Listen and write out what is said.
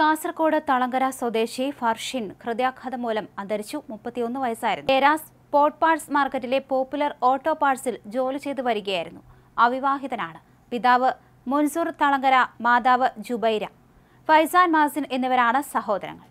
കാസർകോട് തളങ്കര സ്വദേശി ഫർഷിൻ ഹൃദയാഘാതം മൂലം അന്തരിച്ചു മുപ്പത്തിയൊന്ന് വയസ്സായിരുന്നു എരാസ് പോട്ട് പാർട്സ് മാർക്കറ്റിലെ പോപ്പുലർ ഓട്ടോ പാർട്സിൽ ജോലി ചെയ്തു വരികയായിരുന്നു അവിവാഹിതനാണ് പിതാവ് മുൻസൂർ തളങ്കര മാതാവ് ജുബൈര ഫൈസാൻ മാസിൻ എന്നിവരാണ് സഹോദരങ്ങൾ